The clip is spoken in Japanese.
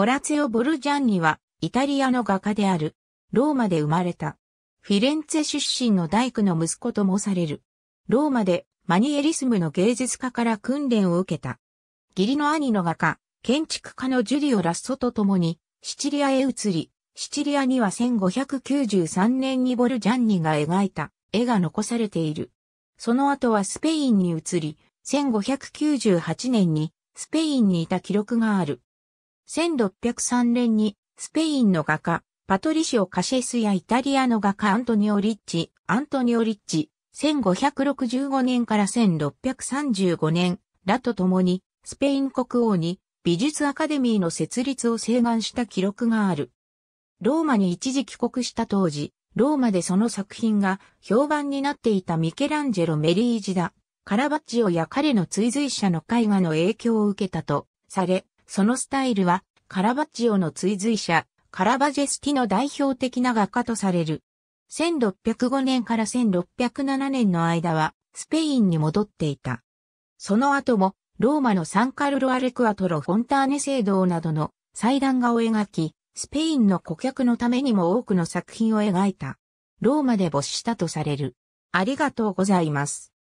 オラツオ・ボルジャンニは、イタリアの画家である。ローマで生まれた。フィレンツェ出身の大工の息子ともされる。ローマでマニエリスムの芸術家から訓練を受けた。義理の兄の画家、建築家のジュリオ・ラッソと共に、シチリアへ移り、シチリアには1593年にボルジャンニが描いた絵が残されている。その後はスペインに移り、1598年にスペインにいた記録がある。1603年にスペインの画家、パトリシオ・カシェスやイタリアの画家アントニオ・リッチ、アントニオ・リッチ、1565年から1635年らと共に、スペイン国王に美術アカデミーの設立を請願した記録がある。ローマに一時帰国した当時、ローマでその作品が評判になっていたミケランジェロ・メリージダ、カラバッジオや彼の追随者の絵画の影響を受けたとされ、そのスタイルはカラバッジオの追随者、カラバジェスティの代表的な画家とされる。1605年から1607年の間は、スペインに戻っていた。その後も、ローマのサンカルロアレクアトロ・フォンターネ聖堂などの祭壇画を描き、スペインの顧客のためにも多くの作品を描いた。ローマで没したとされる。ありがとうございます。